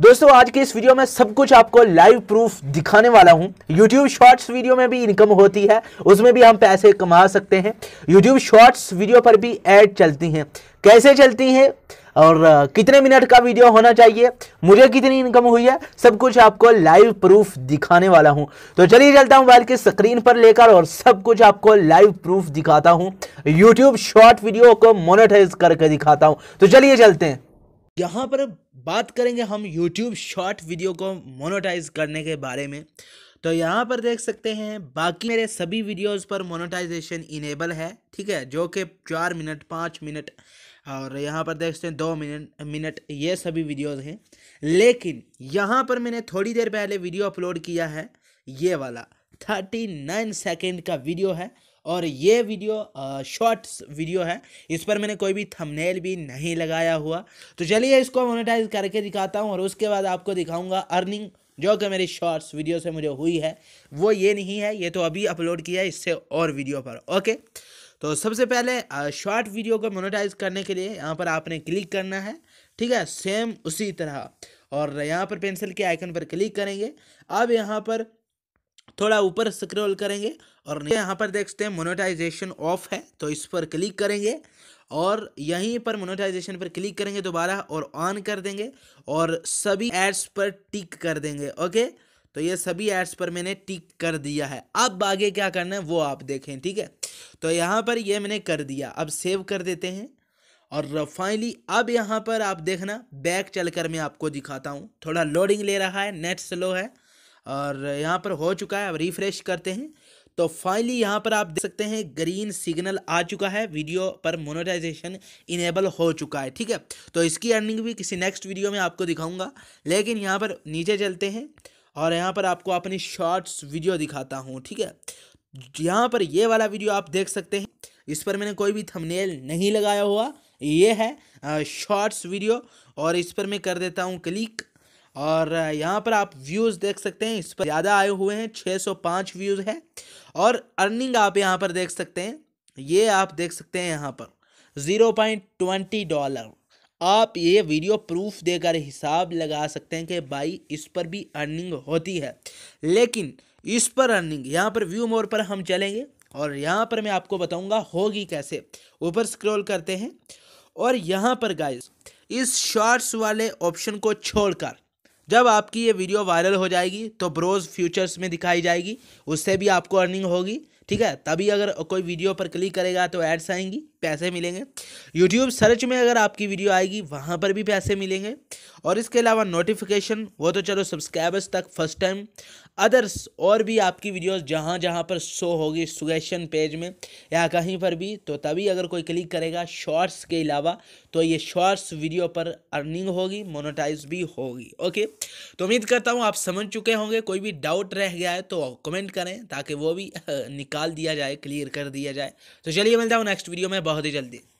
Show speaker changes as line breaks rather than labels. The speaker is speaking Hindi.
दोस्तों आज की इस वीडियो में सब कुछ आपको लाइव प्रूफ दिखाने वाला हूं YouTube शॉर्ट्स वीडियो में भी इनकम होती है उसमें भी हम पैसे कमा सकते हैं YouTube शॉर्ट्स वीडियो पर भी ऐड चलती हैं कैसे चलती हैं और कितने मिनट का वीडियो होना चाहिए मुझे कितनी इनकम हुई है सब कुछ आपको लाइव प्रूफ दिखाने वाला हूं तो चलिए चलता हूं मोबाइल की स्क्रीन पर लेकर और सब कुछ आपको लाइव प्रूफ दिखाता हूं यूट्यूब शॉर्ट वीडियो को मोनेटाइज करके दिखाता हूं तो चलिए चलते हैं यहां पर बात करेंगे हम यूट्यूब शॉर्ट वीडियो को मोनोटाइज करने के बारे में तो यहाँ पर देख सकते हैं बाकी मेरे सभी वीडियोस पर मोनोटाइजेशन इनेबल है ठीक है जो कि चार मिनट पाँच मिनट और यहाँ पर देख सकते हैं दो मिनट मिनट ये सभी वीडियोस हैं लेकिन यहाँ पर मैंने थोड़ी देर पहले वीडियो अपलोड किया है ये वाला थर्टी नाइन सेकेंड का वीडियो है और ये वीडियो शॉर्ट्स वीडियो है इस पर मैंने कोई भी थंबनेल भी नहीं लगाया हुआ तो चलिए इसको मोनेटाइज करके दिखाता हूँ और उसके बाद आपको दिखाऊँगा अर्निंग जो कि मेरी शॉर्ट्स वीडियो से मुझे हुई है वो ये नहीं है ये तो अभी अपलोड किया है इससे और वीडियो पर ओके तो सबसे पहले शॉर्ट वीडियो को मोनेटाइज करने के लिए यहाँ पर आपने क्लिक करना है ठीक है सेम उसी तरह और यहाँ पर पेंसिल के आइकन पर क्लिक करेंगे अब यहाँ पर थोड़ा ऊपर स्क्रॉल करेंगे और यहाँ पर देखते हैं मोनेटाइजेशन ऑफ है तो इस पर क्लिक करेंगे और यहीं पर मोनेटाइजेशन पर क्लिक करेंगे दोबारा और ऑन कर देंगे और सभी एड्स पर टिक कर देंगे ओके तो ये सभी एड्स पर मैंने टिक कर दिया है अब आगे क्या करना है वो आप देखें ठीक है तो यहाँ पर ये मैंने कर दिया अब सेव कर देते हैं और फाइनली अब यहाँ पर आप देखना बैक चलकर मैं आपको दिखाता हूँ थोड़ा लोडिंग ले रहा है नेट स्लो है और यहाँ पर हो चुका है अब रिफ्रेश करते हैं तो फाइनली यहाँ पर आप देख सकते हैं ग्रीन सिग्नल आ चुका है वीडियो पर मोनेटाइजेशन इनेबल हो चुका है ठीक है तो इसकी अर्निंग भी किसी नेक्स्ट वीडियो में आपको दिखाऊंगा लेकिन यहाँ पर नीचे चलते हैं और यहाँ पर आपको अपनी शॉर्ट्स वीडियो दिखाता हूँ ठीक है यहाँ पर ये वाला वीडियो आप देख सकते हैं इस पर मैंने कोई भी थमनेल नहीं लगाया हुआ ये है शॉर्ट्स वीडियो और इस पर मैं कर देता हूँ क्लिक और यहाँ पर आप व्यूज़ देख सकते हैं इस पर ज़्यादा आए हुए हैं 605 व्यूज़ है और अर्निंग आप यहाँ पर देख सकते हैं ये आप देख सकते हैं यहाँ पर ज़ीरो पॉइंट ट्वेंटी डॉलर आप ये वीडियो प्रूफ देकर हिसाब लगा सकते हैं कि भाई इस पर भी अर्निंग होती है लेकिन इस पर अर्निंग यहाँ पर व्यू मोर पर हम चलेंगे और यहाँ पर मैं आपको बताऊँगा होगी कैसे ऊपर स्क्रोल करते हैं और यहाँ पर गाइज इस शॉर्ट्स वाले ऑप्शन को छोड़कर जब आपकी ये वीडियो वायरल हो जाएगी तो ब्रोज फ्यूचर्स में दिखाई जाएगी उससे भी आपको अर्निंग होगी ठीक है तभी अगर कोई वीडियो पर क्लिक करेगा तो एड्स आएंगी पैसे मिलेंगे यूट्यूब सर्च में अगर आपकी वीडियो आएगी वहाँ पर भी पैसे मिलेंगे और इसके अलावा नोटिफिकेशन वो तो चलो सब्सक्राइबर्स तक फर्स्ट टाइम अदर्स और भी आपकी वीडियोस जहाँ जहाँ पर शो होगी सुगेशन पेज में या कहीं पर भी तो तभी अगर कोई क्लिक करेगा शॉर्ट्स के अलावा तो ये शॉर्ट्स वीडियो पर अर्निंग होगी मोनोटाइज भी होगी ओके तो उम्मीद करता हूँ आप समझ चुके होंगे कोई भी डाउट रह गया है तो कमेंट करें ताकि वो भी निकाल निकाल दिया जाए क्लियर कर दिया जाए तो चलिए मिलता हूँ नेक्स्ट वीडियो में बहुत ही जल्दी